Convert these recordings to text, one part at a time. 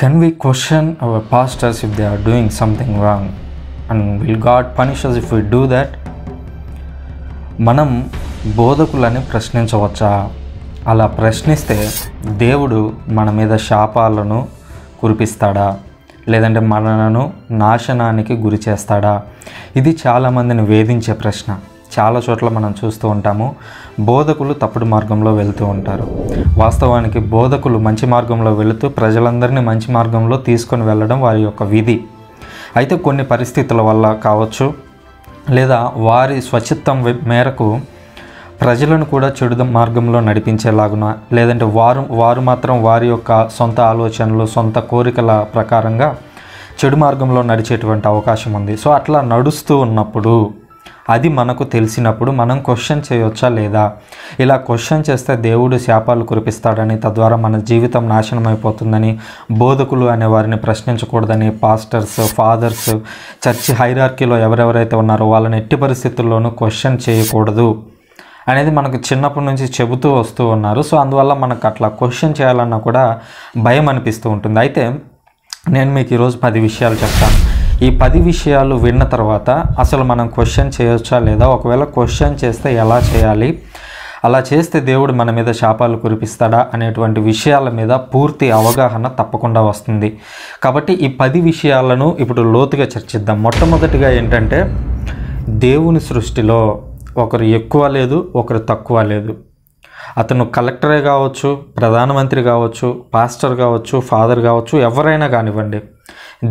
can we question our pastors if they are doing something wrong and will God punish us if we do మనం బోధకులని ప్రశ్నించవచ్చా అలా ప్రశ్నిస్తే దేవుడు మన మీద శాపాలను కురిపిస్తాడా లేదంటే మనలను నాశనానికి గురి చేస్తాడా ఇది చాలామందిని వేధించే ప్రశ్న చాలా చోట్ల మనం చూస్తూ ఉంటాము బోధకులు తప్పుడు మార్గంలో వెళ్తూ ఉంటారు వాస్తవానికి బోధకులు మంచి మార్గంలో వెళుతూ ప్రజలందరినీ మంచి మార్గంలో తీసుకొని వెళ్ళడం వారి యొక్క విధి అయితే కొన్ని పరిస్థితుల వల్ల కావచ్చు లేదా వారి స్వచ్ఛత్వం మేరకు ప్రజలను కూడా చెడు మార్గంలో నడిపించేలాగున లేదంటే వారు వారు మాత్రం వారి యొక్క సొంత ఆలోచనలు సొంత కోరికల ప్రకారంగా చెడు మార్గంలో నడిచేటువంటి అవకాశం ఉంది సో అట్లా నడుస్తూ ఉన్నప్పుడు అది మనకు తెలిసినప్పుడు మనం క్వశ్చన్ చేయొచ్చా లేదా ఇలా క్వశ్చన్ చేస్తే దేవుడు శాపాలు కురిపిస్తాడని తద్వారా మన జీవితం నాశనం అయిపోతుందని బోధకులు అనే వారిని ప్రశ్నించకూడదని పాస్టర్స్ ఫాదర్స్ చర్చి హైరార్కీలో ఎవరెవరైతే ఉన్నారో వాళ్ళని ఎట్టి పరిస్థితుల్లోనూ క్వశ్చన్ చేయకూడదు అనేది మనకు చిన్నప్పటి నుంచి చెబుతూ వస్తూ ఉన్నారు సో అందువల్ల మనకు అట్లా క్వశ్చన్ చేయాలన్నా కూడా భయం అనిపిస్తూ ఉంటుంది అయితే నేను మీకు ఈరోజు పది విషయాలు చెప్తాను ఈ పది విషయాలు విన్న తర్వాత అసలు మనం క్వశ్చన్ చేయొచ్చా లేదా ఒకవేళ క్వశ్చన్ చేస్తే ఎలా చేయాలి అలా చేస్తే దేవుడు మన మీద శాపాలు కురిపిస్తాడా అనేటువంటి విషయాల మీద పూర్తి అవగాహన తప్పకుండా వస్తుంది కాబట్టి ఈ పది విషయాలను ఇప్పుడు లోతుగా చర్చిద్దాం మొట్టమొదటిగా ఏంటంటే దేవుని సృష్టిలో ఒకరు ఎక్కువ లేదు ఒకరు తక్కువ లేదు అతను కలెక్టరే కావచ్చు ప్రధానమంత్రి కావచ్చు పాస్టర్ కావచ్చు ఫాదర్ కావచ్చు ఎవరైనా కానివ్వండి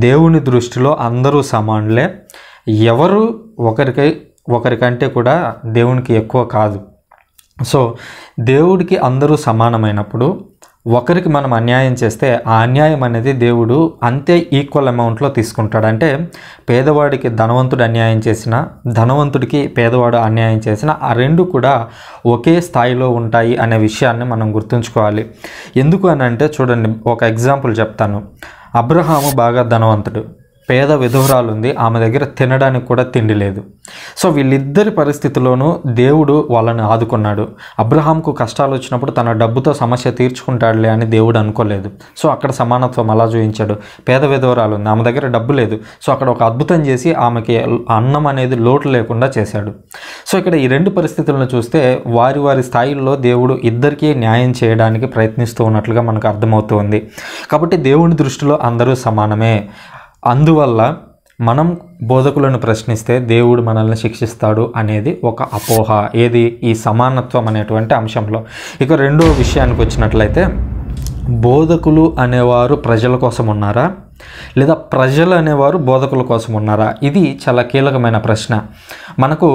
దేవుని దృష్టిలో అందరూ సమానులే ఎవరు ఒకరికై ఒకరికంటే కూడా దేవునికి ఎక్కువ కాదు సో దేవుడికి అందరూ సమానమైనప్పుడు ఒకరికి మనం అన్యాయం చేస్తే ఆ అన్యాయం అనేది దేవుడు అంతే ఈక్వల్ అమౌంట్లో తీసుకుంటాడు అంటే పేదవాడికి ధనవంతుడు అన్యాయం చేసిన ధనవంతుడికి పేదవాడు అన్యాయం చేసిన ఆ రెండు కూడా ఒకే స్థాయిలో ఉంటాయి అనే విషయాన్ని మనం గుర్తుంచుకోవాలి ఎందుకు అని అంటే చూడండి ఒక ఎగ్జాంపుల్ చెప్తాను అబ్రహాము బాగా ధనవంతుడు పేద విధువురాలు ఉంది ఆమె దగ్గర తినడానికి కూడా తిండి లేదు సో వీళ్ళిద్దరి పరిస్థితిలోనూ దేవుడు వాళ్ళని ఆదుకున్నాడు అబ్రహాంకు కష్టాలు వచ్చినప్పుడు తన డబ్బుతో సమస్య తీర్చుకుంటాడులే అని దేవుడు అనుకోలేదు సో అక్కడ సమానత్వం అలా చూపించాడు పేద విధువురాలు ఉంది ఆమె దగ్గర డబ్బు లేదు సో అక్కడ ఒక అద్భుతం చేసి ఆమెకి అన్నం అనేది లోటు లేకుండా చేశాడు సో ఇక్కడ ఈ రెండు పరిస్థితులను చూస్తే వారి వారి స్థాయిల్లో దేవుడు ఇద్దరికీ న్యాయం చేయడానికి ప్రయత్నిస్తూ ఉన్నట్లుగా మనకు అర్థమవుతుంది కాబట్టి దేవుని దృష్టిలో అందరూ సమానమే అందువల్ల మనం బోధకులను ప్రశ్నిస్తే దేవుడు మనల్ని శిక్షిస్తాడు అనేది ఒక అపోహ ఏది ఈ సమానత్వం అనేటువంటి అంశంలో ఇక రెండో విషయానికి వచ్చినట్లయితే బోధకులు అనేవారు ప్రజల కోసం ఉన్నారా లేదా ప్రజలు అనేవారు బోధకుల కోసం ఉన్నారా ఇది చాలా కీలకమైన ప్రశ్న మనకు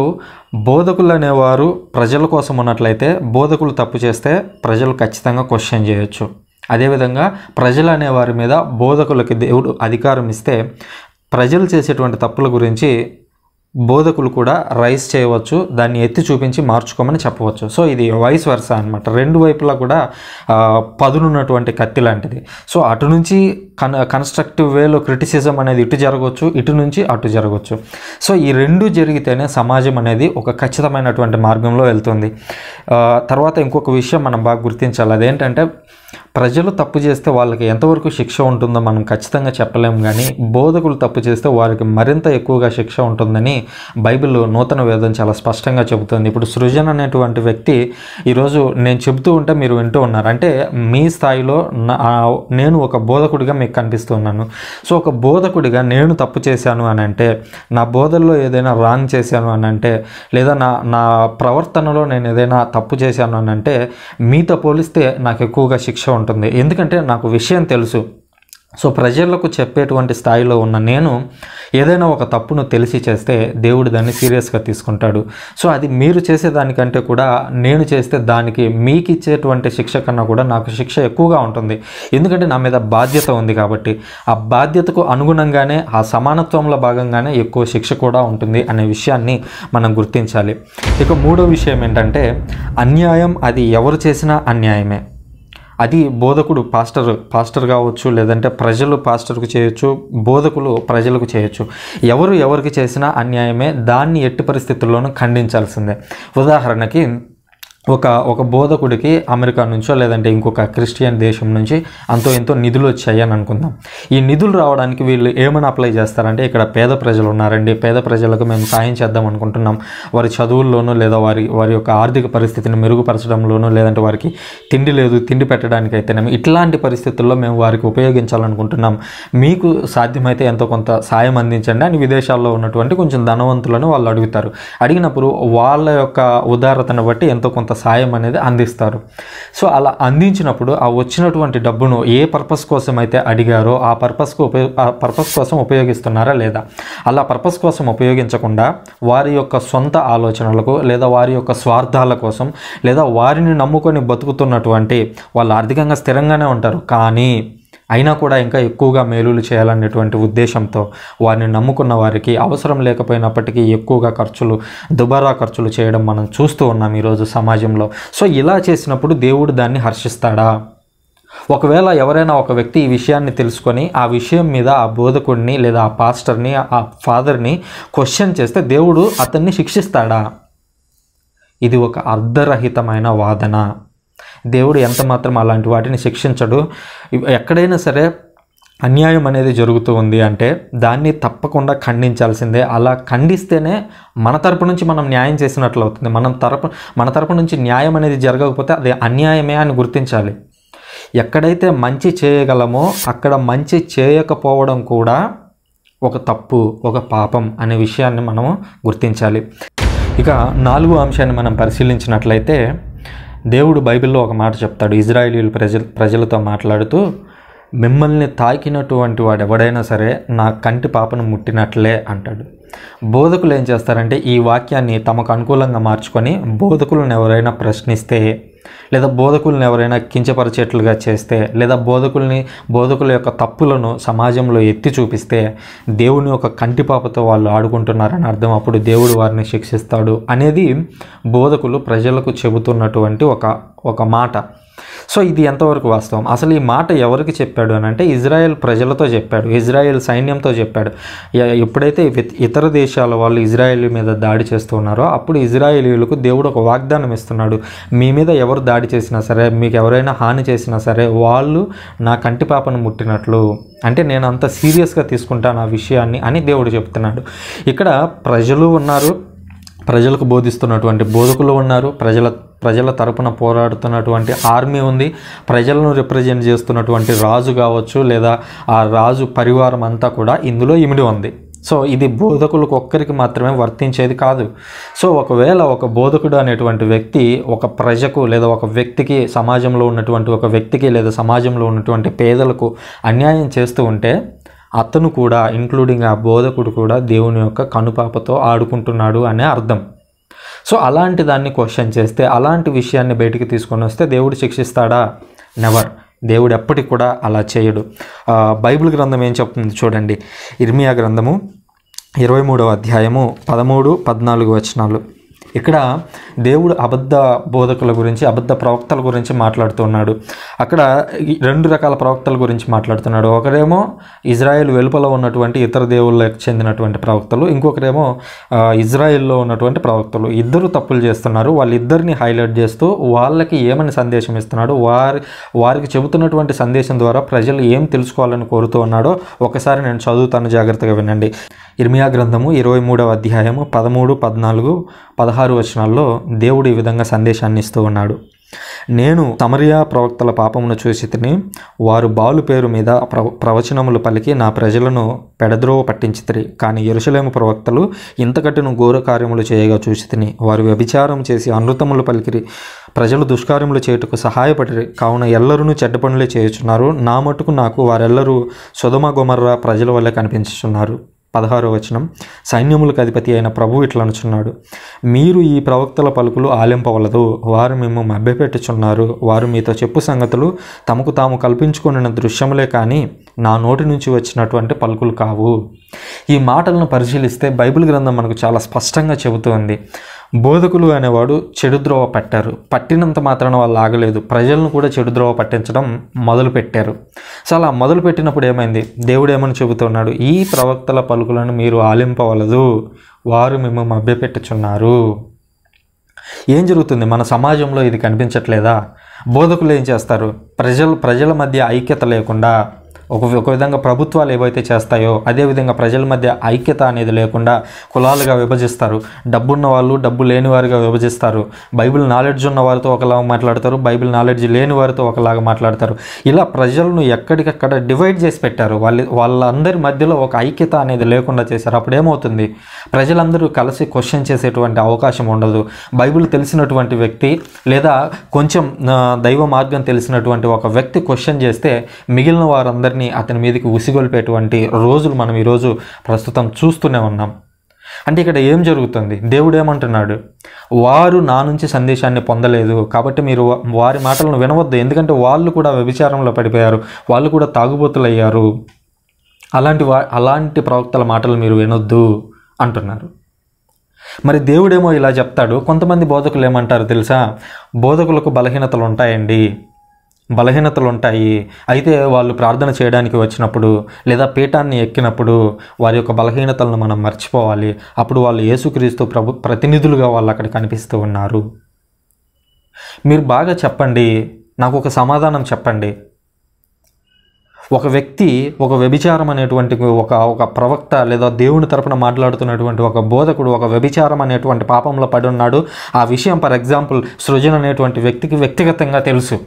బోధకులు అనేవారు ప్రజల కోసం ఉన్నట్లయితే బోధకులు తప్పు చేస్తే ప్రజలు ఖచ్చితంగా క్వశ్చన్ చేయొచ్చు అదేవిధంగా ప్రజలు అనే వారి మీద బోధకులకి దేవుడు అధికారం ఇస్తే ప్రజలు చేసేటువంటి తప్పుల గురించి బోధకులు కూడా రైస్ చేయవచ్చు దాన్ని ఎత్తి చూపించి మార్చుకోమని చెప్పవచ్చు సో ఇది వైస్ వర్స అనమాట రెండు వైపులా కూడా పదునున్నటువంటి కత్తి లాంటిది సో అటు నుంచి కన్ కన్స్ట్రక్టివ్ వేలో క్రిటిసిజం అనేది ఇటు జరగవచ్చు ఇటు నుంచి అటు జరగవచ్చు సో ఈ రెండు జరిగితేనే సమాజం అనేది ఒక ఖచ్చితమైనటువంటి మార్గంలో వెళ్తుంది తర్వాత ఇంకొక విషయం మనం బాగా గుర్తించాలి అదేంటంటే ప్రజలు తప్పు చేస్తే వాళ్ళకి ఎంతవరకు శిక్ష ఉంటుందో మనం ఖచ్చితంగా చెప్పలేము కానీ బోధకులు తప్పు చేస్తే వారికి మరింత ఎక్కువగా శిక్ష ఉంటుందని బైబిల్ నూతన వేదం చాలా స్పష్టంగా చెబుతుంది ఇప్పుడు సృజన్ అనేటువంటి వ్యక్తి ఈరోజు నేను చెబుతూ ఉంటే మీరు వింటూ ఉన్నారు అంటే మీ స్థాయిలో నేను ఒక బోధకుడిగా మీకు కనిపిస్తున్నాను సో ఒక బోధకుడిగా నేను తప్పు చేశాను అని అంటే నా బోధల్లో ఏదైనా రాంగ్ చేశాను అని అంటే లేదా నా నా ప్రవర్తనలో నేను ఏదైనా తప్పు చేశాను అని అంటే మీతో పోలిస్తే నాకు ఎక్కువగా శిక్ష ఉంటుంది ఎందుకంటే నాకు విషయం తెలుసు సో ప్రజలకు చెప్పేటువంటి స్థాయిలో ఉన్న నేను ఏదైనా ఒక తప్పును తెలిసి చేస్తే దేవుడు దాన్ని సీరియస్గా తీసుకుంటాడు సో అది మీరు చేసేదానికంటే కూడా నేను చేస్తే దానికి మీకు ఇచ్చేటువంటి శిక్ష కన్నా కూడా నాకు శిక్ష ఎక్కువగా ఉంటుంది ఎందుకంటే నా మీద బాధ్యత ఉంది కాబట్టి ఆ బాధ్యతకు అనుగుణంగానే ఆ సమానత్వంలో భాగంగానే ఎక్కువ శిక్ష కూడా ఉంటుంది అనే విషయాన్ని మనం గుర్తించాలి ఇక మూడో విషయం ఏంటంటే అన్యాయం అది ఎవరు చేసినా అన్యాయమే అది బోధకుడు పాస్టర్ పాస్టర్ కావచ్చు లేదంటే ప్రజలు పాస్టర్కు చేయొచ్చు బోధకులు ప్రజలకు చేయొచ్చు ఎవరు ఎవరికి చేసినా అన్యాయమే దాన్ని ఎట్టి పరిస్థితుల్లోనూ ఖండించాల్సిందే ఉదాహరణకి ఒక ఒక బోధకుడికి అమెరికా నుంచో లేదంటే ఇంకొక క్రిస్టియన్ దేశం నుంచి అంతో ఎంతో నిధులు వచ్చాయని అనుకుందాం ఈ నిధులు రావడానికి వీళ్ళు ఏమైనా అప్లై చేస్తారంటే ఇక్కడ పేద ప్రజలు ఉన్నారండి పేద ప్రజలకు మేము సాయం చేద్దాం అనుకుంటున్నాం వారి చదువుల్లోనూ లేదా వారి వారి యొక్క ఆర్థిక పరిస్థితిని మెరుగుపరచడంలోనూ లేదంటే వారికి తిండి లేదు తిండి పెట్టడానికి అయితేనే ఇట్లాంటి పరిస్థితుల్లో మేము వారికి ఉపయోగించాలనుకుంటున్నాం మీకు సాధ్యమైతే ఎంతో కొంత సాయం అందించండి అని విదేశాల్లో ఉన్నటువంటి కొంచెం ధనవంతులను వాళ్ళు అడుగుతారు అడిగినప్పుడు వాళ్ళ యొక్క ఉదారతను బట్టి ఎంతో కొంత కొంత సాయం అనేది అందిస్తారు సో అలా అందించినప్పుడు ఆ వచ్చినటువంటి డబ్బును ఏ పర్పస్ కోసం అయితే అడిగారో ఆ పర్పస్కు ఉపయోగ పర్పస్ కోసం ఉపయోగిస్తున్నారా లేదా అలా పర్పస్ కోసం ఉపయోగించకుండా వారి యొక్క సొంత ఆలోచనలకు లేదా వారి యొక్క స్వార్థాల కోసం లేదా వారిని నమ్ముకొని బతుకుతున్నటువంటి వాళ్ళు ఆర్థికంగా స్థిరంగానే ఉంటారు కానీ అయినా కూడా ఇంకా ఎక్కువగా మేలులు చేయాలనేటువంటి ఉద్దేశంతో వారిని నమ్ముకున్న వారికి అవసరం లేకపోయినప్పటికీ ఎక్కువగా ఖర్చులు దుబారా ఖర్చులు చేయడం మనం చూస్తూ ఉన్నాం ఈరోజు సమాజంలో సో ఇలా చేసినప్పుడు దేవుడు దాన్ని హర్షిస్తాడా ఒకవేళ ఎవరైనా ఒక వ్యక్తి ఈ విషయాన్ని తెలుసుకొని ఆ విషయం మీద ఆ బోధకుడిని లేదా ఆ పాస్టర్ని ఆ ఫాదర్ని క్వశ్చన్ చేస్తే దేవుడు అతన్ని శిక్షిస్తాడా ఇది ఒక అర్ధరహితమైన వాదన దేవుడు ఎంత మాత్రం అలాంటి వాటిని శిక్షించడు ఎక్కడైనా సరే అన్యాయం అనేది జరుగుతూ ఉంది అంటే దాన్ని తప్పకుండా ఖండించాల్సిందే అలా ఖండిస్తేనే మన తరపు నుంచి మనం న్యాయం చేసినట్లు అవుతుంది మనం తరపు మన తరపు నుంచి న్యాయం అనేది జరగకపోతే అది అన్యాయమే అని గుర్తించాలి ఎక్కడైతే మంచి చేయగలమో అక్కడ మంచి చేయకపోవడం కూడా ఒక తప్పు ఒక పాపం అనే విషయాన్ని మనము గుర్తించాలి ఇక నాలుగు అంశాన్ని మనం పరిశీలించినట్లయితే దేవుడు బైబిల్లో ఒక మాట చెప్తాడు ఇజ్రాయేలీల ప్రజల ప్రజలతో మాట్లాడుతూ మిమ్మల్ని తాకినటువంటి వాడు ఎవడైనా సరే నా కంటి పాపను ముట్టినట్లే అంటాడు బోధకులు ఏం చేస్తారంటే ఈ వాక్యాన్ని తమకు అనుకూలంగా మార్చుకొని బోధకులను ఎవరైనా ప్రశ్నిస్తే లేదా బోధకుల్ని ఎవరైనా కించపరిచేట్లుగా చేస్తే లేదా బోధకుల్ని బోధకుల యొక్క తప్పులను సమాజంలో ఎత్తి చూపిస్తే దేవుని యొక్క కంటిపాపతో వాళ్ళు ఆడుకుంటున్నారని అర్థం అప్పుడు దేవుడు వారిని శిక్షిస్తాడు అనేది బోధకులు ప్రజలకు చెబుతున్నటువంటి ఒక ఒక మాట సో ఇది ఎంతవరకు వాస్తవం అసలు ఈ మాట ఎవరికి చెప్పాడు అని అంటే ఇజ్రాయెల్ ప్రజలతో చెప్పాడు ఇజ్రాయెల్ సైన్యంతో చెప్పాడు ఎప్పుడైతే ఇతర దేశాల వాళ్ళు ఇజ్రాయెల్ మీద దాడి చేస్తున్నారో అప్పుడు ఇజ్రాయేలీలకు దేవుడు ఒక వాగ్దానం ఇస్తున్నాడు మీ మీద ఎవరు దాడి చేసినా సరే మీకు ఎవరైనా హాని చేసినా సరే వాళ్ళు నా కంటిపాపను ముట్టినట్లు అంటే నేను అంత సీరియస్గా తీసుకుంటాను ఆ విషయాన్ని అని దేవుడు చెప్తున్నాడు ఇక్కడ ప్రజలు ఉన్నారు ప్రజలకు బోధిస్తున్నటువంటి బోధకులు ఉన్నారు ప్రజల ప్రజల తరపున పోరాడుతున్నటువంటి ఆర్మీ ఉంది ప్రజలను రిప్రజెంట్ చేస్తున్నటువంటి రాజు కావచ్చు లేదా ఆ రాజు పరివారం అంతా కూడా ఇందులో ఇమిడి ఉంది సో ఇది బోధకులకు ఒక్కరికి మాత్రమే వర్తించేది కాదు సో ఒకవేళ ఒక బోధకుడు అనేటువంటి వ్యక్తి ఒక ప్రజకు లేదా ఒక వ్యక్తికి సమాజంలో ఉన్నటువంటి ఒక వ్యక్తికి లేదా సమాజంలో ఉన్నటువంటి పేదలకు అన్యాయం చేస్తూ ఉంటే అతను కూడా ఇంక్లూడింగ్ ఆ బోధకుడు కూడా దేవుని యొక్క కనుపాపతో ఆడుకుంటున్నాడు అనే అర్థం సో అలాంటి దాన్ని క్వశ్చన్ చేస్తే అలాంటి విషయాన్ని బయటికి తీసుకొని వస్తే దేవుడు శిక్షిస్తాడా నెవర్ దేవుడు ఎప్పటికి కూడా అలా చేయడు బైబిల్ గ్రంథం ఏం చెప్తుంది చూడండి ఇర్మియా గ్రంథము ఇరవై మూడవ అధ్యాయము పదమూడు పద్నాలుగు వచనాలు ఇక్కడ దేవుడు అబద్ధ బోధకుల గురించి అబద్ధ ప్రవక్తల గురించి మాట్లాడుతున్నాడు అక్కడ రెండు రకాల ప్రవక్తల గురించి మాట్లాడుతున్నాడు ఒకరేమో ఇజ్రాయెల్ వెలుపల ఉన్నటువంటి ఇతర దేవుళ్ళకి చెందినటువంటి ప్రవక్తలు ఇంకొకరేమో ఇజ్రాయెల్లో ఉన్నటువంటి ప్రవక్తలు ఇద్దరు తప్పులు చేస్తున్నారు వాళ్ళిద్దరిని హైలైట్ చేస్తూ వాళ్ళకి ఏమని సందేశం ఇస్తున్నాడు వారి వారికి చెబుతున్నటువంటి సందేశం ద్వారా ప్రజలు ఏం తెలుసుకోవాలని కోరుతూ ఉన్నాడో ఒకసారి నేను చదువుతాను జాగ్రత్తగా వినండి ఇర్మియా గ్రంథము ఇరవై మూడవ అధ్యాయము పదమూడు పద్నాలుగు పదహారు పదహారు వచనాల్లో దేవుడు ఈ విధంగా సందేశాన్ని ఇస్తూ ఉన్నాడు నేను తమరియా ప్రవక్తల పాపమును చూసి తిని వారు బాలు పేరు మీద ప్ర ప్రవచనములు పలికి నా ప్రజలను పెడద్రోవ తిరి కానీ ఎరుసలేము ప్రవక్తలు ఇంతకట్టును ఘోర కార్యములు చేయగా చూసి తిని వారు వ్యభిచారం చేసి అనృతములు పలికిరి ప్రజలు దుష్కార్యములు చేయుటకు సహాయపడిరి కావున ఎల్లరూ చెడ్డ పనులే చేయుచున్నారు నా మటుకు నాకు వారెల్లరూ సుధమ గుమర్ర ప్రజల వల్ల కనిపించుచున్నారు పదహారో వచనం సైన్యములకు అధిపతి అయిన ప్రభు అనుచున్నాడు మీరు ఈ ప్రవక్తల పలుకులు ఆలింపవలదు వారు మేము మభ్యపెట్టుచున్నారు వారు మీతో చెప్పు సంగతులు తమకు తాము కల్పించుకున్న దృశ్యములే కానీ నా నోటి నుంచి వచ్చినటువంటి పలుకులు కావు ఈ మాటలను పరిశీలిస్తే బైబిల్ గ్రంథం మనకు చాలా స్పష్టంగా చెబుతోంది బోధకులు అనేవాడు చెడుద్రోవ పట్టారు పట్టినంత మాత్రాన వాళ్ళు ఆగలేదు ప్రజలను కూడా చెడుద్రోవ పట్టించడం మొదలుపెట్టారు సో అలా మొదలుపెట్టినప్పుడు ఏమైంది దేవుడు ఏమని చెబుతున్నాడు ఈ ప్రవక్తల పలుకులను మీరు ఆలింపవలదు వారు మేము మభ్యపెట్టుచున్నారు ఏం జరుగుతుంది మన సమాజంలో ఇది కనిపించట్లేదా బోధకులు ఏం చేస్తారు ప్రజలు ప్రజల మధ్య ఐక్యత లేకుండా ఒక ఒక విధంగా ప్రభుత్వాలు ఏవైతే చేస్తాయో అదేవిధంగా ప్రజల మధ్య ఐక్యత అనేది లేకుండా కులాలుగా విభజిస్తారు డబ్బున్న వాళ్ళు డబ్బు లేని వారిగా విభజిస్తారు బైబిల్ నాలెడ్జ్ ఉన్న వారితో ఒకలాగా మాట్లాడతారు బైబిల్ నాలెడ్జ్ లేని వారితో ఒకలాగా మాట్లాడతారు ఇలా ప్రజలను ఎక్కడికక్కడ డివైడ్ చేసి పెట్టారు వాళ్ళ వాళ్ళందరి మధ్యలో ఒక ఐక్యత అనేది లేకుండా చేశారు అప్పుడేమవుతుంది ప్రజలందరూ కలిసి క్వశ్చన్ చేసేటువంటి అవకాశం ఉండదు బైబిల్ తెలిసినటువంటి వ్యక్తి లేదా కొంచెం దైవ మార్గం తెలిసినటువంటి ఒక వ్యక్తి క్వశ్చన్ చేస్తే మిగిలిన వారందరినీ వారిని అతని మీదకి ఉసిగొల్పేటువంటి రోజులు మనం ఈరోజు ప్రస్తుతం చూస్తూనే ఉన్నాం అంటే ఇక్కడ ఏం జరుగుతుంది దేవుడు ఏమంటున్నాడు వారు నా నుంచి సందేశాన్ని పొందలేదు కాబట్టి మీరు వారి మాటలను వినవద్దు ఎందుకంటే వాళ్ళు కూడా వ్యభిచారంలో పడిపోయారు వాళ్ళు కూడా తాగుబోతులయ్యారు అలాంటి వా అలాంటి ప్రవక్తల మాటలు మీరు వినొద్దు అంటున్నారు మరి దేవుడేమో ఇలా చెప్తాడు కొంతమంది బోధకులు ఏమంటారు తెలుసా బోధకులకు బలహీనతలు ఉంటాయండి బలహీనతలు ఉంటాయి అయితే వాళ్ళు ప్రార్థన చేయడానికి వచ్చినప్పుడు లేదా పీఠాన్ని ఎక్కినప్పుడు వారి యొక్క బలహీనతలను మనం మర్చిపోవాలి అప్పుడు వాళ్ళు యేసుక్రీస్తు ప్రభు ప్రతినిధులుగా వాళ్ళు అక్కడ కనిపిస్తూ ఉన్నారు మీరు బాగా చెప్పండి నాకు ఒక సమాధానం చెప్పండి ఒక వ్యక్తి ఒక వ్యభిచారం అనేటువంటి ఒక ఒక ప్రవక్త లేదా దేవుని తరపున మాట్లాడుతున్నటువంటి ఒక బోధకుడు ఒక వ్యభిచారం అనేటువంటి పాపంలో పడి ఉన్నాడు ఆ విషయం ఫర్ ఎగ్జాంపుల్ సృజన్ అనేటువంటి వ్యక్తికి వ్యక్తిగతంగా తెలుసు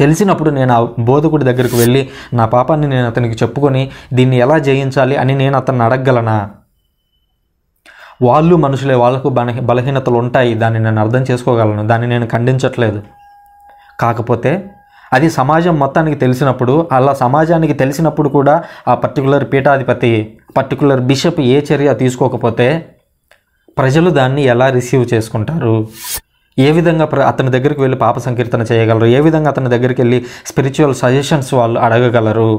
తెలిసినప్పుడు నేను ఆ బోధకుడి దగ్గరకు వెళ్ళి నా పాపాన్ని నేను అతనికి చెప్పుకొని దీన్ని ఎలా జయించాలి అని నేను అతన్ని అడగగలనా వాళ్ళు మనుషులే వాళ్ళకు బలహీ బలహీనతలు ఉంటాయి దాన్ని నేను అర్థం చేసుకోగలను దాన్ని నేను ఖండించట్లేదు కాకపోతే అది సమాజం మొత్తానికి తెలిసినప్పుడు అలా సమాజానికి తెలిసినప్పుడు కూడా ఆ పర్టికులర్ పీఠాధిపతి పర్టికులర్ బిషప్ ఏ చర్య తీసుకోకపోతే ప్రజలు దాన్ని ఎలా రిసీవ్ చేసుకుంటారు ఏ విధంగా అతని దగ్గరికి వెళ్ళి పాప సంకీర్తన చేయగలరు ఏ విధంగా అతని దగ్గరికి వెళ్ళి స్పిరిచువల్ సజెషన్స్ వాళ్ళు అడగగలరు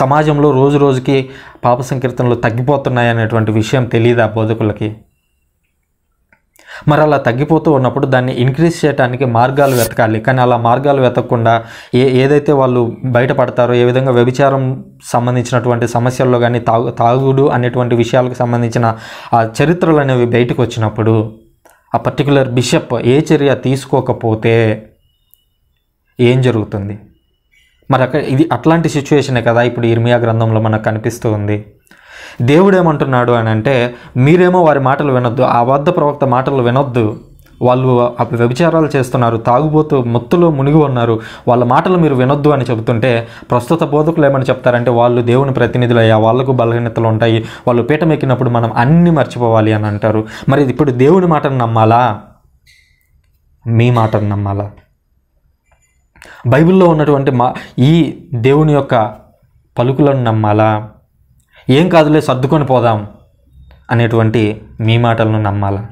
సమాజంలో రోజు రోజుకి పాప సంకీర్తనలు తగ్గిపోతున్నాయి విషయం తెలియదు ఆ బోధకులకి మరి అలా తగ్గిపోతూ ఉన్నప్పుడు దాన్ని ఇంక్రీజ్ చేయడానికి మార్గాలు వెతకాలి కానీ అలా మార్గాలు వెతకకుండా ఏ ఏదైతే వాళ్ళు బయటపడతారో ఏ విధంగా వ్యభిచారం సంబంధించినటువంటి సమస్యల్లో కానీ తాగు తాగుడు అనేటువంటి విషయాలకు సంబంధించిన ఆ చరిత్రలు అనేవి బయటకు వచ్చినప్పుడు ఆ పర్టికులర్ బిషప్ ఏ చర్య తీసుకోకపోతే ఏం జరుగుతుంది మరి అక్కడ ఇది అట్లాంటి సిచ్యువేషనే కదా ఇప్పుడు ఇర్మియా గ్రంథంలో మనకు కనిపిస్తూ ఉంది దేవుడు ఏమంటున్నాడు అని అంటే మీరేమో వారి మాటలు వినొద్దు ఆ అబద్ధ ప్రవక్త మాటలు వినొద్దు వాళ్ళు వ్యభిచారాలు చేస్తున్నారు తాగుబోతూ మొత్తులో మునిగి ఉన్నారు వాళ్ళ మాటలు మీరు వినొద్దు అని చెబుతుంటే ప్రస్తుత బోధకులు ఏమని చెప్తారంటే వాళ్ళు దేవుని ప్రతినిధులు అయ్యా వాళ్ళకు బలహీనతలు ఉంటాయి వాళ్ళు పీఠం ఎక్కినప్పుడు మనం అన్నీ మర్చిపోవాలి అని అంటారు మరి ఇప్పుడు దేవుని మాటను నమ్మాలా మీ మాటను నమ్మాలా బైబిల్లో ఉన్నటువంటి మా ఈ దేవుని యొక్క పలుకులను నమ్మాలా ఏం కాదులే సర్దుకొని పోదాం అనేటువంటి మీ మాటలను నమ్మాలా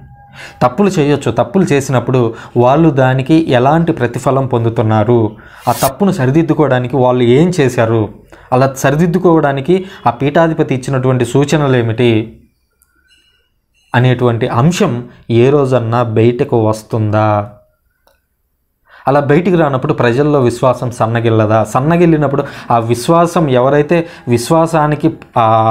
తప్పులు చేయొచ్చు తప్పులు చేసినప్పుడు వాళ్ళు దానికి ఎలాంటి ప్రతిఫలం పొందుతున్నారు ఆ తప్పును సరిదిద్దుకోవడానికి వాళ్ళు ఏం చేశారు అలా సరిదిద్దుకోవడానికి ఆ పీఠాధిపతి ఇచ్చినటువంటి సూచనలు ఏమిటి అనేటువంటి అంశం ఏ రోజన్నా బయటకు వస్తుందా అలా బయటికి రానప్పుడు ప్రజల్లో విశ్వాసం సన్నగిల్లదా సన్నగిల్లినప్పుడు ఆ విశ్వాసం ఎవరైతే విశ్వాసానికి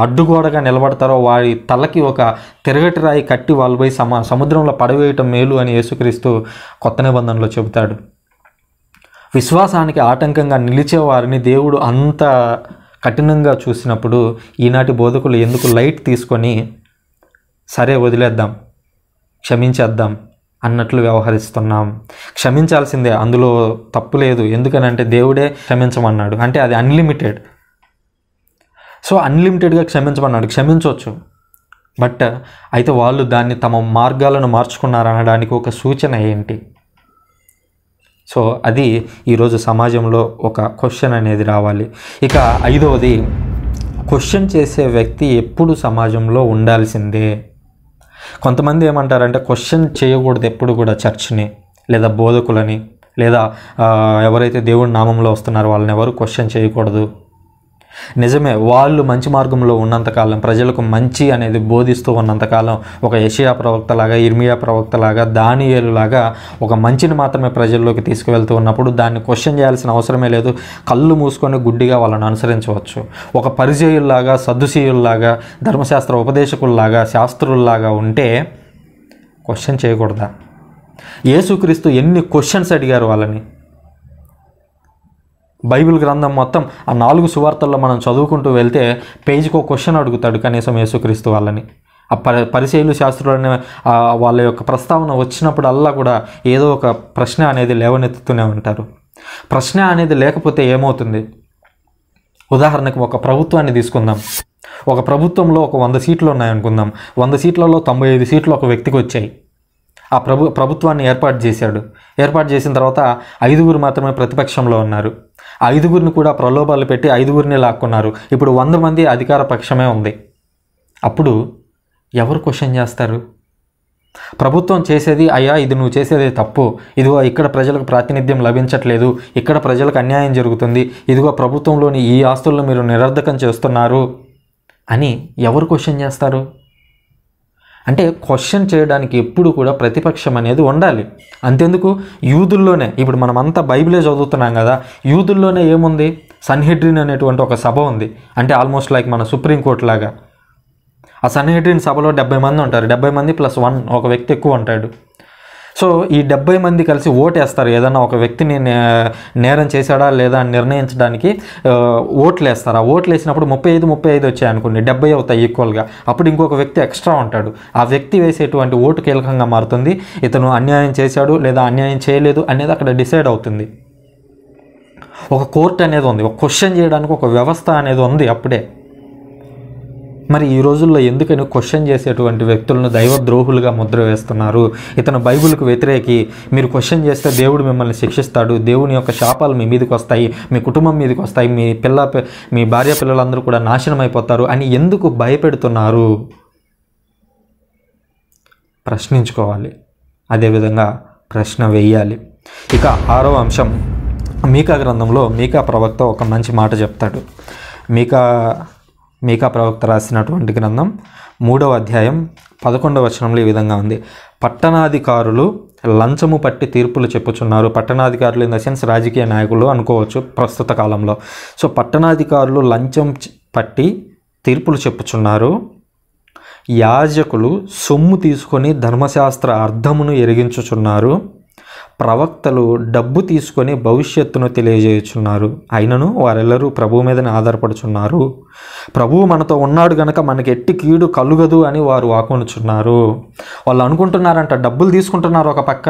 అడ్డుగోడగా నిలబడతారో వారి తలకి ఒక తిరగటి రాయి కట్టి వాళ్ళపై సమ సముద్రంలో పడవేయటం మేలు అని యేసుక్రీస్తు కొత్త నిబంధనలో చెబుతాడు విశ్వాసానికి ఆటంకంగా నిలిచే వారిని దేవుడు అంత కఠినంగా చూసినప్పుడు ఈనాటి బోధకులు ఎందుకు లైట్ తీసుకొని సరే వదిలేద్దాం క్షమించేద్దాం అన్నట్లు వ్యవహరిస్తున్నాం క్షమించాల్సిందే అందులో తప్పు లేదు ఎందుకనంటే దేవుడే క్షమించమన్నాడు అంటే అది అన్లిమిటెడ్ సో అన్లిమిటెడ్గా క్షమించమన్నాడు క్షమించవచ్చు బట్ అయితే వాళ్ళు దాన్ని తమ మార్గాలను మార్చుకున్నారనడానికి ఒక సూచన ఏంటి సో అది ఈరోజు సమాజంలో ఒక క్వశ్చన్ అనేది రావాలి ఇక ఐదవది క్వశ్చన్ చేసే వ్యక్తి ఎప్పుడు సమాజంలో ఉండాల్సిందే కొంతమంది ఏమంటారంటే క్వశ్చన్ చేయకూడదు ఎప్పుడు కూడా చర్చ్ని లేదా బోధకులని లేదా ఎవరైతే దేవుడి నామంలో వస్తున్నారో వాళ్ళని ఎవరు క్వశ్చన్ చేయకూడదు నిజమే వాళ్ళు మంచి మార్గంలో ఉన్నంతకాలం ప్రజలకు మంచి అనేది బోధిస్తూ ఉన్నంతకాలం ఒక ప్రవక్త లాగా ఇర్మియా ప్రవక్తలాగా దానియేలులాగా ఒక మంచిని మాత్రమే ప్రజల్లోకి తీసుకువెళ్తూ ఉన్నప్పుడు దాన్ని క్వశ్చన్ చేయాల్సిన అవసరమే లేదు కళ్ళు మూసుకొని గుడ్డిగా వాళ్ళని అనుసరించవచ్చు ఒక పరిచయుల్లాగా సదుశీయుల్లాగా ధర్మశాస్త్ర ఉపదేశకుల్లాగా శాస్త్రుల్లాగా ఉంటే క్వశ్చన్ చేయకూడదా యేసుక్రీస్తు ఎన్ని క్వశ్చన్స్ అడిగారు వాళ్ళని బైబిల్ గ్రంథం మొత్తం ఆ నాలుగు సువార్తల్లో మనం చదువుకుంటూ వెళ్తే పేజీకి ఒక క్వశ్చన్ అడుగుతాడు కనీసం యేసుక్రీస్తు వాళ్ళని ఆ పరి పరిశైలు శాస్త్రులనే వాళ్ళ యొక్క ప్రస్తావన వచ్చినప్పుడల్లా కూడా ఏదో ఒక ప్రశ్న అనేది లేవనెత్తుతూనే ఉంటారు ప్రశ్న అనేది లేకపోతే ఏమవుతుంది ఉదాహరణకు ఒక ప్రభుత్వాన్ని తీసుకుందాం ఒక ప్రభుత్వంలో ఒక వంద సీట్లు ఉన్నాయనుకుందాం వంద సీట్లలో తొంభై ఐదు సీట్లు ఒక వ్యక్తికి వచ్చాయి ఆ ప్రభు ప్రభుత్వాన్ని ఏర్పాటు చేశాడు ఏర్పాటు చేసిన తర్వాత ఐదుగురు మాత్రమే ప్రతిపక్షంలో ఉన్నారు ఐదుగురిని కూడా ప్రలోభాలు పెట్టి ఐదుగురిని లాక్కున్నారు ఇప్పుడు వంద మంది అధికార పక్షమే ఉంది అప్పుడు ఎవరు క్వశ్చన్ చేస్తారు ప్రభుత్వం చేసేది అయ్యా ఇది నువ్వు చేసేది తప్పు ఇదిగో ఇక్కడ ప్రజలకు ప్రాతినిధ్యం లభించట్లేదు ఇక్కడ ప్రజలకు అన్యాయం జరుగుతుంది ఇదిగో ప్రభుత్వంలోని ఈ ఆస్తులను మీరు నిరర్ధకం చేస్తున్నారు అని ఎవరు క్వశ్చన్ చేస్తారు అంటే క్వశ్చన్ చేయడానికి ఎప్పుడు కూడా ప్రతిపక్షం అనేది ఉండాలి అంతెందుకు యూదుల్లోనే ఇప్పుడు మనం అంతా బైబిలే చదువుతున్నాం కదా యూదుల్లోనే ఏముంది సన్హెడ్రిన్ అనేటువంటి ఒక సభ ఉంది అంటే ఆల్మోస్ట్ లైక్ మన సుప్రీంకోర్టు లాగా ఆ సన్హెడ్రిన్ సభలో డెబ్బై మంది ఉంటారు డెబ్బై మంది ప్లస్ వన్ ఒక వ్యక్తి ఎక్కువ ఉంటాడు సో ఈ డెబ్బై మంది కలిసి ఓటేస్తారు ఏదన్నా ఒక వ్యక్తిని నేరం చేశాడా లేదా అని నిర్ణయించడానికి ఓట్లు వేస్తారు ఆ ఓట్లు వేసినప్పుడు ముప్పై ఐదు ముప్పై ఐదు వచ్చాయి అనుకోండి డెబ్బై అవుతాయి ఈక్వల్గా అప్పుడు ఇంకొక వ్యక్తి ఎక్స్ట్రా ఉంటాడు ఆ వ్యక్తి వేసేటువంటి ఓటు కీలకంగా మారుతుంది ఇతను అన్యాయం చేశాడు లేదా అన్యాయం చేయలేదు అనేది అక్కడ డిసైడ్ అవుతుంది ఒక కోర్ట్ అనేది ఉంది ఒక క్వశ్చన్ చేయడానికి ఒక వ్యవస్థ అనేది ఉంది అప్పుడే మరి ఈ రోజుల్లో ఎందుకని క్వశ్చన్ చేసేటువంటి వ్యక్తులను దైవ ద్రోహులుగా ముద్ర వేస్తున్నారు ఇతను బైబుల్కు వ్యతిరేకి మీరు క్వశ్చన్ చేస్తే దేవుడు మిమ్మల్ని శిక్షిస్తాడు దేవుని యొక్క శాపాలు మీ మీదకి వస్తాయి మీ కుటుంబం మీదకి వస్తాయి మీ పిల్ల మీ భార్య పిల్లలందరూ కూడా నాశనం అయిపోతారు అని ఎందుకు భయపెడుతున్నారు ప్రశ్నించుకోవాలి అదేవిధంగా ప్రశ్న వేయాలి ఇక ఆరో అంశం మీకా గ్రంథంలో మీకా ప్రవక్త ఒక మంచి మాట చెప్తాడు మీకా మీకా ప్రవక్త రాసినటువంటి గ్రంథం మూడవ అధ్యాయం పదకొండవ వచనంలో ఈ విధంగా ఉంది పట్టణాధికారులు లంచము పట్టి తీర్పులు చెప్పుచున్నారు పట్టణాధికారులు ఇన్ ద సెన్స్ రాజకీయ నాయకులు అనుకోవచ్చు ప్రస్తుత కాలంలో సో పట్టణాధికారులు లంచం పట్టి తీర్పులు చెప్పుచున్నారు యాజకులు సొమ్ము తీసుకొని ధర్మశాస్త్ర అర్థమును ఎరిగించుచున్నారు ప్రవక్తలు డబ్బు తీసుకొని భవిష్యత్తును తెలియజేయుచున్నారు అయినను వారెల్లరూ ప్రభువు మీదనే ఆధారపడుచున్నారు ప్రభువు మనతో ఉన్నాడు గనక మనకి ఎట్టి కీడు కలుగదు అని వారు వాకునుచున్నారు వాళ్ళు అనుకుంటున్నారంట డబ్బులు తీసుకుంటున్నారు ఒక పక్క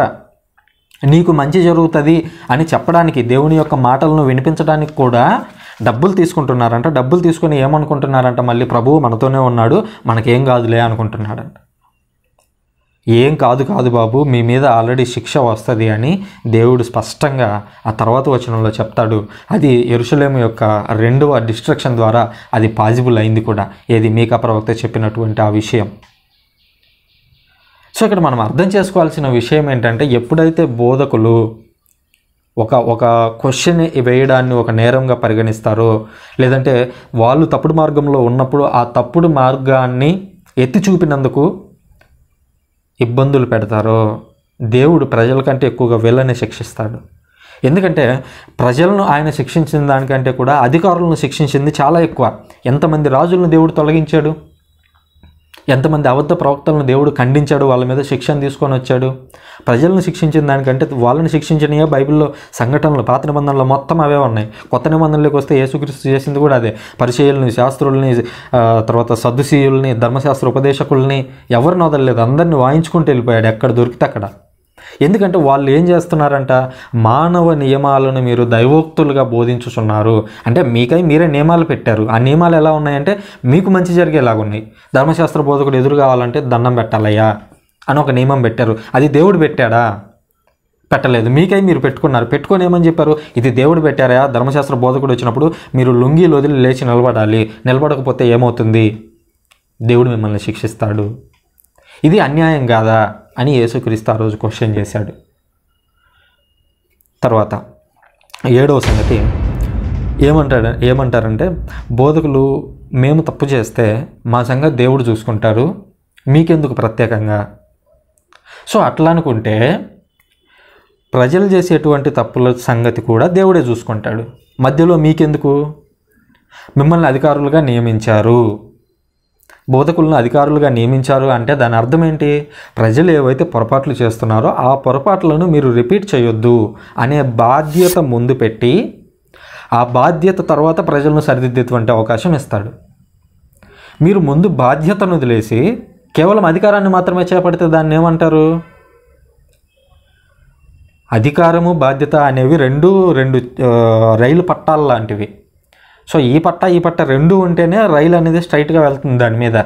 నీకు మంచి జరుగుతుంది అని చెప్పడానికి దేవుని యొక్క మాటలను వినిపించడానికి కూడా డబ్బులు తీసుకుంటున్నారంట డబ్బులు తీసుకొని ఏమనుకుంటున్నారంట మళ్ళీ ప్రభువు మనతోనే ఉన్నాడు మనకేం కాదులే అనుకుంటున్నాడంట ఏం కాదు కాదు బాబు మీ మీద ఆల్రెడీ శిక్ష వస్తుంది అని దేవుడు స్పష్టంగా ఆ తర్వాత వచనంలో చెప్తాడు అది ఎరుషలేము యొక్క రెండవ డిస్ట్రక్షన్ ద్వారా అది పాజిబుల్ అయింది కూడా ఏది మీకా ప్రవక్త చెప్పినటువంటి ఆ విషయం సో ఇక్కడ మనం అర్థం చేసుకోవాల్సిన విషయం ఏంటంటే ఎప్పుడైతే బోధకులు ఒక ఒక క్వశ్చన్ వేయడాన్ని ఒక నేరంగా పరిగణిస్తారో లేదంటే వాళ్ళు తప్పుడు మార్గంలో ఉన్నప్పుడు ఆ తప్పుడు మార్గాన్ని ఎత్తి చూపినందుకు ఇబ్బందులు పెడతారో దేవుడు ప్రజల కంటే ఎక్కువగా వీళ్ళని శిక్షిస్తాడు ఎందుకంటే ప్రజలను ఆయన శిక్షించిన దానికంటే కూడా అధికారులను శిక్షించింది చాలా ఎక్కువ ఎంతమంది రాజులను దేవుడు తొలగించాడు ఎంతమంది అబద్ధ ప్రవక్తలను దేవుడు ఖండించాడు వాళ్ళ మీద శిక్షణ తీసుకొని వచ్చాడు ప్రజలను శిక్షించిన దానికంటే వాళ్ళని శిక్షించినయే బైబిల్లో సంఘటనలు పాత నిబంధనలు మొత్తం అవే ఉన్నాయి కొత్త నిబంధనలకు వస్తే యేసుక్రీస్తు చేసింది కూడా అదే పరిచయులని శాస్త్రుల్ని తర్వాత సదుశీయుల్ని ధర్మశాస్త్ర ఉపదేశకుల్ని ఎవరిని వదలలేదు అందరిని వాయించుకుంటూ వెళ్ళిపోయాడు ఎక్కడ దొరికితే అక్కడ ఎందుకంటే వాళ్ళు ఏం చేస్తున్నారంట మానవ నియమాలను మీరు దైవోక్తులుగా బోధించుచున్నారు అంటే మీకై మీరే నియమాలు పెట్టారు ఆ నియమాలు ఎలా ఉన్నాయంటే మీకు మంచి జరిగేలాగా ఉన్నాయి ధర్మశాస్త్ర బోధకుడు ఎదురు కావాలంటే దండం పెట్టాలయ్యా అని ఒక నియమం పెట్టారు అది దేవుడు పెట్టాడా పెట్టలేదు మీకై మీరు పెట్టుకున్నారు పెట్టుకొని ఏమని చెప్పారు ఇది దేవుడు పెట్టారా ధర్మశాస్త్ర బోధకుడు వచ్చినప్పుడు మీరు లుంగీలు వదిలి లేచి నిలబడాలి నిలబడకపోతే ఏమవుతుంది దేవుడు మిమ్మల్ని శిక్షిస్తాడు ఇది అన్యాయం కాదా అని యేసుక్రీస్తు ఆ రోజు క్వశ్చన్ చేశాడు తర్వాత ఏడవ సంగతి ఏమంటాడు ఏమంటారంటే బోధకులు మేము తప్పు చేస్తే మా సంగతి దేవుడు చూసుకుంటారు మీకెందుకు ప్రత్యేకంగా సో అట్లా అనుకుంటే ప్రజలు చేసేటువంటి తప్పుల సంగతి కూడా దేవుడే చూసుకుంటాడు మధ్యలో మీకెందుకు మిమ్మల్ని అధికారులుగా నియమించారు బోధకులను అధికారులుగా నియమించారు అంటే దాని అర్థం ఏంటి ప్రజలు ఏవైతే పొరపాట్లు చేస్తున్నారో ఆ పొరపాట్లను మీరు రిపీట్ చేయొద్దు అనే బాధ్యత ముందు పెట్టి ఆ బాధ్యత తర్వాత ప్రజలను సరిదిద్దేటువంటి అవకాశం ఇస్తాడు మీరు ముందు బాధ్యతను వదిలేసి కేవలం అధికారాన్ని మాత్రమే చేపడితే దాన్ని ఏమంటారు అధికారము బాధ్యత అనేవి రెండు రెండు రైలు పట్టాలు లాంటివి సో ఈ పట్ట ఈ పట్ట రెండు ఉంటేనే రైలు అనేది స్ట్రైట్గా వెళ్తుంది దాని మీద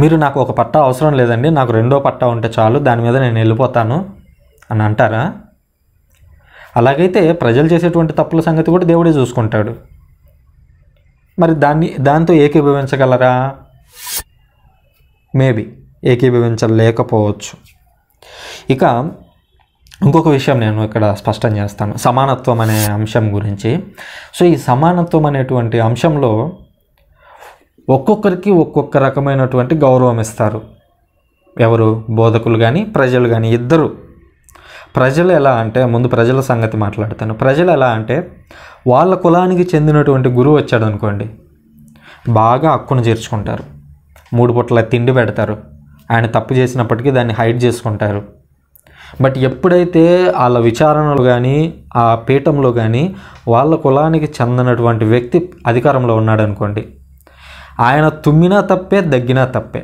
మీరు నాకు ఒక పట్టా అవసరం లేదండి నాకు రెండో పట్టా ఉంటే చాలు దాని మీద నేను వెళ్ళిపోతాను అని అంటారా అలాగైతే ప్రజలు చేసేటువంటి తప్పుల సంగతి కూడా దేవుడే చూసుకుంటాడు మరి దాన్ని దాంతో ఏకీభవించగలరా మేబీ ఏకీభవించలేకపోవచ్చు ఇక ఇంకొక విషయం నేను ఇక్కడ స్పష్టం చేస్తాను సమానత్వం అనే అంశం గురించి సో ఈ సమానత్వం అనేటువంటి అంశంలో ఒక్కొక్కరికి ఒక్కొక్క రకమైనటువంటి గౌరవం ఇస్తారు ఎవరు బోధకులు కానీ ప్రజలు కానీ ఇద్దరు ప్రజలు ఎలా అంటే ముందు ప్రజల సంగతి మాట్లాడతాను ప్రజలు ఎలా అంటే వాళ్ళ కులానికి చెందినటువంటి గురువు వచ్చాడు అనుకోండి బాగా హక్కును చేర్చుకుంటారు మూడు పొట్ల తిండి పెడతారు ఆయన తప్పు చేసినప్పటికీ దాన్ని హైడ్ చేసుకుంటారు బట్ ఎప్పుడైతే వాళ్ళ విచారణలు కానీ ఆ పీఠంలో కానీ వాళ్ళ కులానికి చెందినటువంటి వ్యక్తి అధికారంలో ఉన్నాడనుకోండి ఆయన తుమ్మినా తప్పే దగ్గినా తప్పే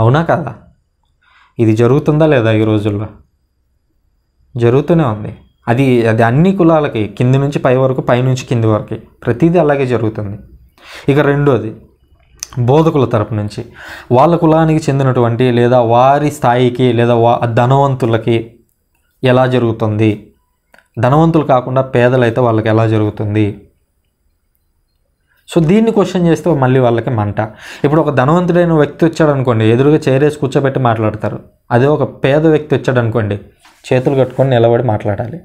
అవునా కదా ఇది జరుగుతుందా లేదా ఈ రోజుల్లో జరుగుతూనే ఉంది అది అది అన్ని కులాలకి కింది నుంచి పై వరకు పైనుంచి కింది వరకు ప్రతిదీ అలాగే జరుగుతుంది ఇక రెండోది బోధకుల తరపు నుంచి వాళ్ళ కులానికి చెందినటువంటి లేదా వారి స్థాయికి లేదా వా ధనవంతులకి ఎలా జరుగుతుంది ధనవంతులు కాకుండా పేదలైతే వాళ్ళకి ఎలా జరుగుతుంది సో దీన్ని క్వశ్చన్ చేస్తే మళ్ళీ వాళ్ళకి మంట ఇప్పుడు ఒక ధనవంతుడైన వ్యక్తి వచ్చాడు అనుకోండి ఎదురుగా చేరేసి కూర్చోబెట్టి మాట్లాడతారు అదే ఒక పేద వ్యక్తి వచ్చాడు అనుకోండి చేతులు కట్టుకొని నిలబడి మాట్లాడాలి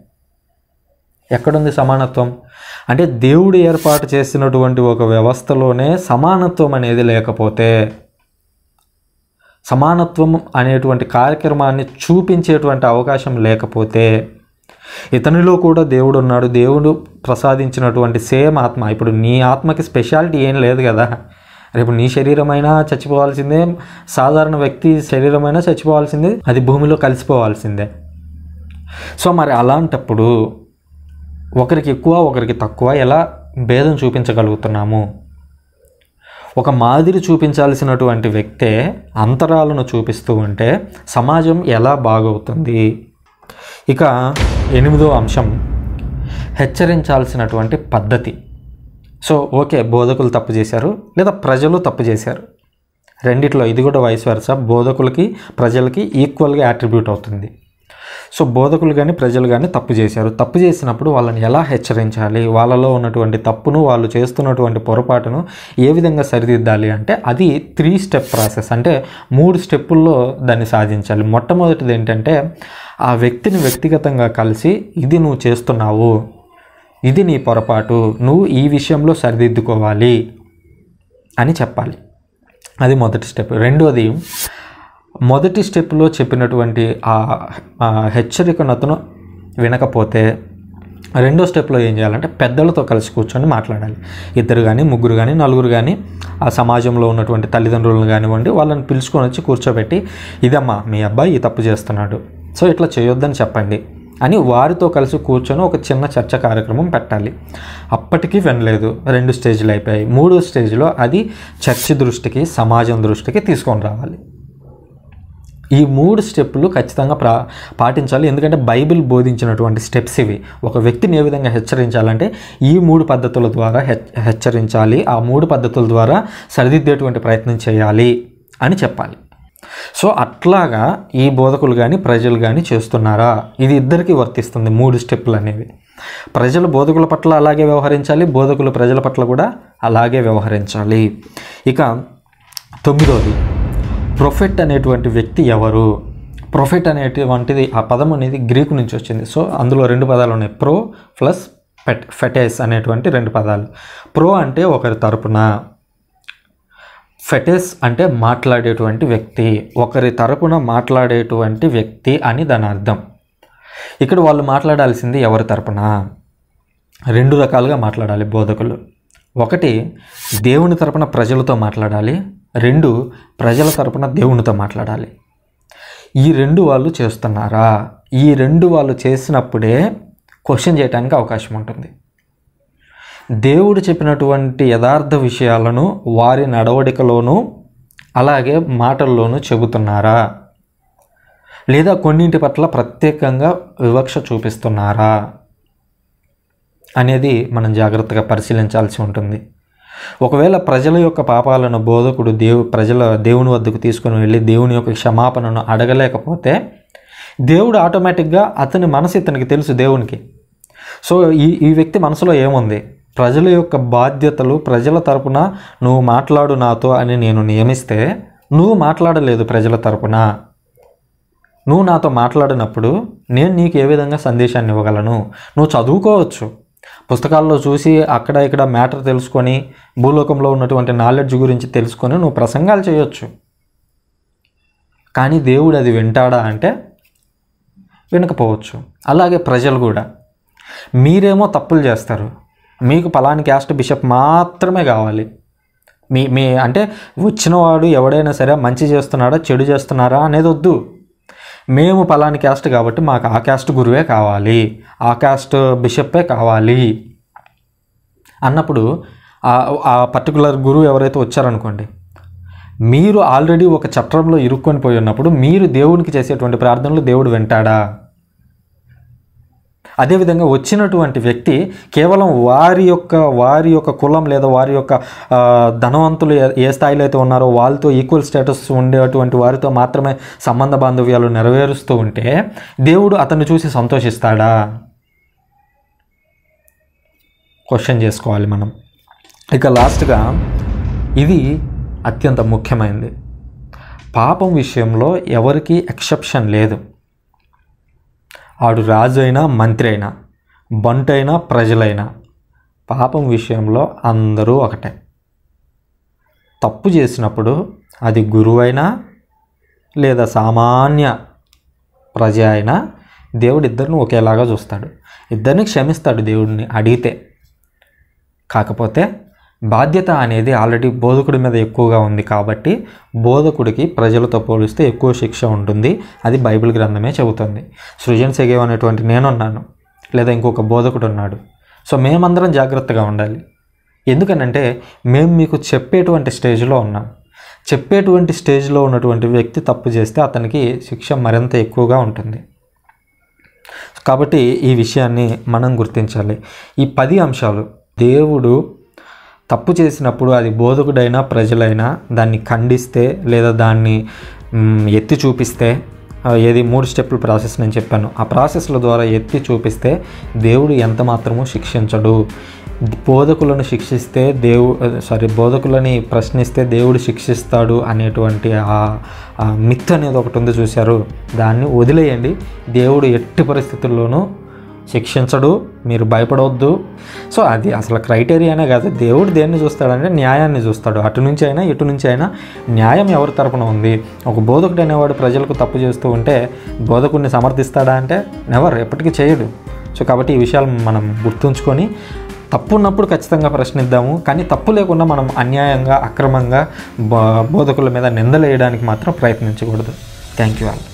ఎక్కడుంది సమానత్వం అంటే దేవుడు ఏర్పాటు చేసినటువంటి ఒక వ్యవస్థలోనే సమానత్వం అనేది లేకపోతే సమానత్వం అనేటువంటి కార్యక్రమాన్ని చూపించేటువంటి అవకాశం లేకపోతే ఇతనిలో కూడా దేవుడు ఉన్నాడు దేవుడు ప్రసాదించినటువంటి సేమ్ ఆత్మ ఇప్పుడు నీ ఆత్మకి స్పెషాలిటీ ఏం లేదు కదా రేపు నీ శరీరమైనా చచ్చిపోవాల్సిందే సాధారణ వ్యక్తి శరీరమైనా చచ్చిపోవాల్సిందే అది భూమిలో కలిసిపోవాల్సిందే సో మరి అలాంటప్పుడు ఒకరికి ఎక్కువ ఒకరికి తక్కువ ఎలా భేదం చూపించగలుగుతున్నాము ఒక మాదిరి చూపించాల్సినటువంటి వ్యక్తే అంతరాలను చూపిస్తూ ఉంటే సమాజం ఎలా బాగవుతుంది ఇక ఎనిమిదో అంశం హెచ్చరించాల్సినటువంటి పద్ధతి సో ఓకే బోధకులు తప్పు చేశారు లేదా ప్రజలు తప్పు చేశారు రెండిట్లో ఇది కూడా వయసు వరుస బోధకులకి ప్రజలకి ఈక్వల్గా యాట్రిబ్యూట్ అవుతుంది సో బోధకులు కానీ ప్రజలు కానీ తప్పు చేశారు తప్పు చేసినప్పుడు వాళ్ళని ఎలా హెచ్చరించాలి వాళ్ళలో ఉన్నటువంటి తప్పును వాళ్ళు చేస్తున్నటువంటి పొరపాటును ఏ విధంగా సరిదిద్దాలి అంటే అది త్రీ స్టెప్ ప్రాసెస్ అంటే మూడు స్టెప్పుల్లో దాన్ని సాధించాలి మొట్టమొదటిది ఏంటంటే ఆ వ్యక్తిని వ్యక్తిగతంగా కలిసి ఇది నువ్వు చేస్తున్నావు ఇది నీ పొరపాటు నువ్వు ఈ విషయంలో సరిదిద్దుకోవాలి అని చెప్పాలి అది మొదటి స్టెప్ రెండోది మొదటి స్టెప్లో చెప్పినటువంటి ఆ హెచ్చరికను అతను వినకపోతే రెండో స్టెప్లో ఏం చేయాలంటే పెద్దలతో కలిసి కూర్చొని మాట్లాడాలి ఇద్దరు కానీ ముగ్గురు కానీ నలుగురు కానీ ఆ సమాజంలో ఉన్నటువంటి తల్లిదండ్రులను కానివ్వండి వాళ్ళని పిలుచుకొని వచ్చి కూర్చోబెట్టి ఇదమ్మా మీ అబ్బాయి ఈ తప్పు చేస్తున్నాడు సో ఇట్లా చేయొద్దని చెప్పండి అని వారితో కలిసి కూర్చొని ఒక చిన్న చర్చ కార్యక్రమం పెట్టాలి అప్పటికీ వినలేదు రెండు స్టేజ్లు అయిపోయాయి మూడో స్టేజ్లో అది చర్చి దృష్టికి సమాజం దృష్టికి తీసుకొని రావాలి ఈ మూడు స్టెప్పులు ఖచ్చితంగా ప్రా పాటించాలి ఎందుకంటే బైబిల్ బోధించినటువంటి స్టెప్స్ ఇవి ఒక వ్యక్తిని ఏ విధంగా హెచ్చరించాలంటే ఈ మూడు పద్ధతుల ద్వారా హెచ్చరించాలి ఆ మూడు పద్ధతుల ద్వారా సరిదిద్దేటువంటి ప్రయత్నం చేయాలి అని చెప్పాలి సో అట్లాగా ఈ బోధకులు కానీ ప్రజలు కానీ చేస్తున్నారా ఇది ఇద్దరికీ వర్తిస్తుంది మూడు స్టెప్పులు అనేవి ప్రజలు బోధకుల పట్ల అలాగే వ్యవహరించాలి బోధకులు ప్రజల పట్ల కూడా అలాగే వ్యవహరించాలి ఇక తొమ్మిదోది ప్రొఫెట్ అనేటువంటి వ్యక్తి ఎవరు ప్రొఫెట్ అనేటువంటిది ఆ పదం అనేది గ్రీకు నుంచి వచ్చింది సో అందులో రెండు పదాలు ఉన్నాయి ప్రో ప్లస్ పెట్ ఫెటేస్ అనేటువంటి రెండు పదాలు ప్రో అంటే ఒకరి తరపున ఫెటెస్ అంటే మాట్లాడేటువంటి వ్యక్తి ఒకరి తరపున మాట్లాడేటువంటి వ్యక్తి అని దాని అర్థం ఇక్కడ వాళ్ళు మాట్లాడాల్సింది ఎవరి తరపున రెండు రకాలుగా మాట్లాడాలి బోధకులు ఒకటి దేవుని తరపున ప్రజలతో మాట్లాడాలి రెండు ప్రజల తరపున దేవునితో మాట్లాడాలి ఈ రెండు వాళ్ళు చేస్తున్నారా ఈ రెండు వాళ్ళు చేసినప్పుడే క్వశ్చన్ చేయడానికి అవకాశం ఉంటుంది దేవుడు చెప్పినటువంటి యథార్థ విషయాలను వారి నడవడికలోనూ అలాగే మాటల్లోనూ చెబుతున్నారా లేదా కొన్నింటి పట్ల ప్రత్యేకంగా వివక్ష చూపిస్తున్నారా అనేది మనం జాగ్రత్తగా పరిశీలించాల్సి ఉంటుంది ఒకవేళ ప్రజల యొక్క పాపాలను బోధకుడు దేవు ప్రజల దేవుని వద్దకు తీసుకుని వెళ్ళి దేవుని యొక్క క్షమాపణను అడగలేకపోతే దేవుడు ఆటోమేటిక్గా అతని మనసు ఇతనికి తెలుసు దేవునికి సో ఈ ఈ వ్యక్తి మనసులో ఏముంది ప్రజల యొక్క బాధ్యతలు ప్రజల తరపున నువ్వు మాట్లాడు నాతో అని నేను నియమిస్తే నువ్వు మాట్లాడలేదు ప్రజల తరపున నువ్వు నాతో మాట్లాడినప్పుడు నేను నీకు ఏ విధంగా సందేశాన్ని ఇవ్వగలను నువ్వు చదువుకోవచ్చు పుస్తకాల్లో చూసి అక్కడ ఇక్కడ మ్యాటర్ తెలుసుకొని భూలోకంలో ఉన్నటువంటి నాలెడ్జ్ గురించి తెలుసుకొని నువ్వు ప్రసంగాలు చేయొచ్చు కానీ దేవుడు అది వింటాడా అంటే వినకపోవచ్చు అలాగే ప్రజలు కూడా మీరేమో తప్పులు చేస్తారు మీకు పలాని క్యాస్ట్ బిషప్ మాత్రమే కావాలి మీ మీ అంటే వచ్చినవాడు ఎవడైనా సరే మంచి చేస్తున్నాడా చెడు చేస్తున్నారా అనేది వద్దు మేము పలాని క్యాస్ట్ కాబట్టి మాకు ఆ క్యాస్ట్ గురువే కావాలి ఆ క్యాస్ట్ బిషప్పే కావాలి అన్నప్పుడు ఆ పర్టికులర్ గురువు ఎవరైతే వచ్చారనుకోండి మీరు ఆల్రెడీ ఒక చట్టంలో ఇరుక్కొని పోయి ఉన్నప్పుడు మీరు దేవునికి చేసేటువంటి ప్రార్థనలు దేవుడు వింటాడా అదేవిధంగా వచ్చినటువంటి వ్యక్తి కేవలం వారి యొక్క వారి యొక్క కులం లేదా వారి యొక్క ధనవంతులు ఏ స్థాయిలో అయితే ఉన్నారో వాళ్ళతో ఈక్వల్ స్టేటస్ ఉండేటువంటి వారితో మాత్రమే సంబంధ బాంధవ్యాలు నెరవేరుస్తూ ఉంటే దేవుడు అతన్ని చూసి సంతోషిస్తాడా క్వశ్చన్ చేసుకోవాలి మనం ఇక లాస్ట్గా ఇది అత్యంత ముఖ్యమైనది పాపం విషయంలో ఎవరికీ ఎక్సెప్షన్ లేదు ఆడు రాజు అయినా మంత్రి అయినా బంటైనా ప్రజలైనా పాపం విషయంలో అందరూ ఒకటే తప్పు చేసినప్పుడు అది గురువైనా లేదా సామాన్య ప్రజ అయినా దేవుడు ఇద్దరిని ఒకేలాగా చూస్తాడు ఇద్దరిని క్షమిస్తాడు దేవుడిని అడిగితే కాకపోతే బాధ్యత అనేది ఆల్రెడీ బోధకుడి మీద ఎక్కువగా ఉంది కాబట్టి బోధకుడికి ప్రజలతో పోలిస్తే ఎక్కువ శిక్ష ఉంటుంది అది బైబిల్ గ్రంథమే చెబుతుంది సృజన్ సెగేవ్ అనేటువంటి నేనున్నాను లేదా ఇంకొక బోధకుడు ఉన్నాడు సో మేమందరం జాగ్రత్తగా ఉండాలి ఎందుకనంటే మేము మీకు చెప్పేటువంటి స్టేజ్లో ఉన్నాం చెప్పేటువంటి స్టేజ్లో ఉన్నటువంటి వ్యక్తి తప్పు చేస్తే అతనికి శిక్ష మరింత ఎక్కువగా ఉంటుంది కాబట్టి ఈ విషయాన్ని మనం గుర్తించాలి ఈ పది అంశాలు దేవుడు తప్పు చేసినప్పుడు అది బోధకుడైనా ప్రజలైనా దాన్ని ఖండిస్తే లేదా దాన్ని ఎత్తి చూపిస్తే ఏది మూడు స్టెప్పుల ప్రాసెస్ నేను చెప్పాను ఆ ప్రాసెస్ల ద్వారా ఎత్తి చూపిస్తే దేవుడు ఎంత మాత్రమూ శిక్షించడు బోధకులను శిక్షిస్తే దేవు సారీ బోధకులని ప్రశ్నిస్తే దేవుడు శిక్షిస్తాడు అనేటువంటి ఆ మిత్ అనేది ఒకటి ఉంది చూశారు దాన్ని వదిలేయండి దేవుడు ఎట్టి పరిస్థితుల్లోనూ శిక్షించడు మీరు భయపడవద్దు సో అది అసలు క్రైటీరియానే కాదు దేవుడు దేన్ని చూస్తాడంటే న్యాయాన్ని చూస్తాడు అటు నుంచి అయినా ఇటు నుంచి అయినా న్యాయం ఎవరి తరపున ఉంది ఒక బోధకుడు అనేవాడు ప్రజలకు తప్పు చేస్తూ ఉంటే బోధకుడిని సమర్థిస్తాడా అంటే నెవర్ ఎప్పటికీ చేయడు సో కాబట్టి ఈ విషయాలు మనం గుర్తుంచుకొని తప్పు ఉన్నప్పుడు ఖచ్చితంగా ప్రశ్నిద్దాము కానీ తప్పు లేకుండా మనం అన్యాయంగా అక్రమంగా బోధకుల మీద నిందలేయడానికి మాత్రం ప్రయత్నించకూడదు థ్యాంక్ యూ